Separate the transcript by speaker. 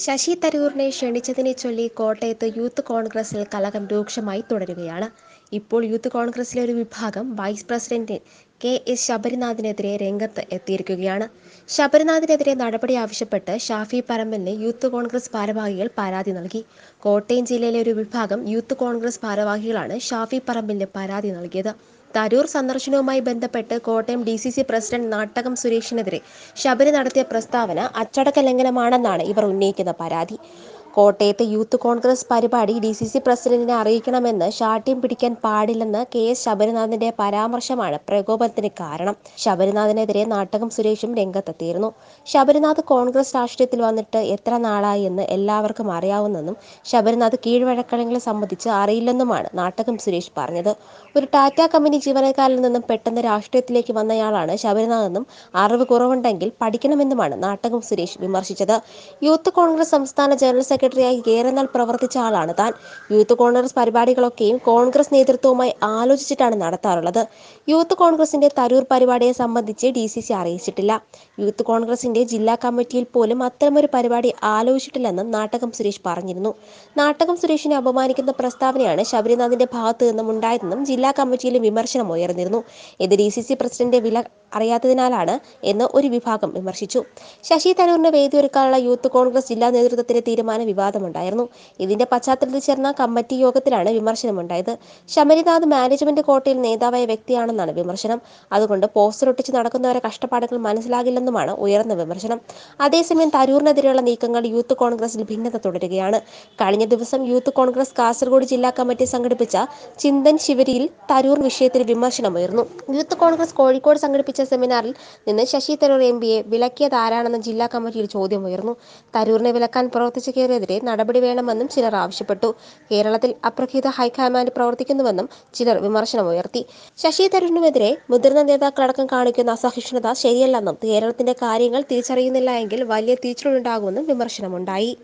Speaker 1: ശശി തരൂരിനെ ക്ഷണിച്ചതിനെ ചൊല്ലി കോട്ടയത്ത് യൂത്ത് കോൺഗ്രസിൽ കലകം രൂക്ഷമായി തുടരുകയാണ് ഇപ്പോൾ യൂത്ത് കോൺഗ്രസിലെ ഒരു വിഭാഗം വൈസ് പ്രസിഡന്റ് കെ എസ് ശബരിനാഥിനെതിരെ രംഗത്ത് എത്തിയിരിക്കുകയാണ് ശബരിനാഥിനെതിരെ നടപടി ആവശ്യപ്പെട്ട് ഷാഫി പറമ്പലിന് യൂത്ത് കോൺഗ്രസ് ഭാരവാഹികൾ പരാതി നൽകി കോട്ടയം ജില്ലയിലെ ഒരു വിഭാഗം യൂത്ത് കോൺഗ്രസ് ഭാരവാഹികളാണ് ഷാഫി പറമ്പലിന് പരാതി നൽകിയത് തരൂർ സന്ദർശനവുമായി ബന്ധപ്പെട്ട് Kottayam D C C president Nattakam സുരേഷിനെതിരെ ശബരി നടത്തിയ പ്രസ്താവന അച്ചടക്ക ലംഘനമാണെന്നാണ് ഇവർ ഉന്നയിക്കുന്ന പരാതി കോട്ടയത്ത് യൂത്ത് കോൺഗ്രസ് പരിപാടി ഡി സി സി പ്രസിഡന്റിനെ അറിയിക്കണമെന്ന് ശാഠ്യം പിടിക്കാൻ പാടില്ലെന്ന് കെ എസ് ശബരിനാഥിന്റെ പരാമർശമാണ് പ്രകോപനത്തിന് കാരണം ശബരിനാഥിനെതിരെ നാട്ടകം സുരേഷും രംഗത്തെത്തിയിരുന്നു ശബരിനാഥ് കോൺഗ്രസ് രാഷ്ട്രീയത്തിൽ വന്നിട്ട് എത്ര നാളായി എന്ന് എല്ലാവർക്കും അറിയാവുന്നെന്നും ശബരിനാഥ് കീഴ്വഴക്കണങ്ങളെ സംബന്ധിച്ച് അറിയില്ലെന്നുമാണ് നാട്ടകം സുരേഷ് പറഞ്ഞത് ഒരു ടാറ്റ കമ്പനി ജീവനക്കാരിൽ നിന്നും പെട്ടെന്ന് രാഷ്ട്രീയത്തിലേക്ക് വന്നയാളാണ് ശബരിനാഥെന്നും അറിവ് കുറവുണ്ടെങ്കിൽ പഠിക്കണമെന്നുമാണ് നാട്ടകം സുരേഷ് വിമർശിച്ചത് യൂത്ത് കോൺഗ്രസ് സംസ്ഥാന ജനറൽ സെക്രട്ടറി സെക്രട്ടറിയായി ഏറെ നാൾ പ്രവർത്തിച്ച ആളാണ് താൻ യൂത്ത് കോൺഗ്രസ് പരിപാടികളൊക്കെയും കോൺഗ്രസ് നേതൃത്വവുമായി ആലോചിച്ചിട്ടാണ് നടത്താറുള്ളത് യൂത്ത് കോൺഗ്രസിന്റെ തരൂർ പരിപാടിയെ സംബന്ധിച്ച് ഡി സി സി അറിയിച്ചിട്ടില്ല യൂത്ത് കോൺഗ്രസിന്റെ ജില്ലാ കമ്മിറ്റിയിൽ പോലും അത്തരമൊരു പരിപാടി ആലോചിച്ചിട്ടില്ലെന്ന് നാട്ടകം സുരേഷ് പറഞ്ഞിരുന്നു നാട്ടകം സുരേഷിനെ അപമാനിക്കുന്ന പ്രസ്താവനയാണ് ശബരിനാഥിന്റെ ഭാഗത്തു നിന്നും ഉണ്ടായതെന്നും ജില്ലാ കമ്മിറ്റിയിലും വിമർശനം ഉയർന്നിരുന്നു ഇത് ഡി സി സി പ്രസിഡന്റ് വില അറിയാത്തതിനാലാണ് എന്ന് ഒരു വിഭാഗം വിമർശിച്ചു ശശി തരൂരിന് വേദിയൊരുക്കാനുള്ള യൂത്ത് കോൺഗ്രസ് ജില്ലാ നേതൃത്വത്തിന്റെ തീരുമാനം വിവാദമുണ്ടായിരുന്നു ഇതിന്റെ പശ്ചാത്തലത്തിൽ ചേർന്ന കമ്മിറ്റി യോഗത്തിലാണ് വിമർശനമുണ്ടായത് ശബരിനാഥ് മാനേജ്മെന്റ് കോട്ടയിൽ നേതാവായ വ്യക്തിയാണെന്നാണ് വിമർശനം അതുകൊണ്ട് പോസ്റ്റർ ഒട്ടിച്ച് നടക്കുന്നവരെ കഷ്ടപ്പാടുകൾ മനസ്സിലാകില്ലെന്നുമാണ് ഉയർന്ന വിമർശനം അതേസമയം തരൂറിനെതിരെയുള്ള നീക്കങ്ങൾ യൂത്ത് കോൺഗ്രസിൽ ഭിന്നത തുടരുകയാണ് കഴിഞ്ഞ ദിവസം യൂത്ത് കോൺഗ്രസ് കാസർഗോഡ് ജില്ലാ കമ്മിറ്റി സംഘടിപ്പിച്ച ചിന്തൻ ശിവരിയിൽ തരൂർ വിഷയത്തിൽ വിമർശനമുയർന്നു യൂത്ത് കോൺഗ്രസ് കോഴിക്കോട് സംഘടിപ്പിച്ച സെമിനാറിൽ നിന്ന് ശശി തരൂർ എം പിയെ വിലക്കിയതാരാണെന്ന് ജില്ലാ കമ്മിറ്റിയിൽ ചോദ്യം ഉയർന്നു തരൂറിനെ വിലക്കാൻ പ്രവർത്തിച്ചു കയറിയത് ഉദ്യോഗസ്ഥർക്കെതിരെ നടപടി വേണമെന്നും ചിലർ ആവശ്യപ്പെട്ടു കേരളത്തിൽ അപ്രഖ്യാത ഹൈക്കമാൻഡ് പ്രവർത്തിക്കുന്നുവെന്നും ചിലർ വിമർശനമുയർത്തി ശശി തരൂരിനുമെതിരെ മുതിർന്ന നേതാക്കളടക്കം കാണിക്കുന്ന അസഹിഷ്ണുത ശരിയല്ലെന്നും കേരളത്തിന്റെ കാര്യങ്ങൾ തിരിച്ചറിയുന്നില്ല എങ്കിൽ വലിയ തിരിച്ചുണ്ടാകുമെന്നും വിമർശനമുണ്ടായി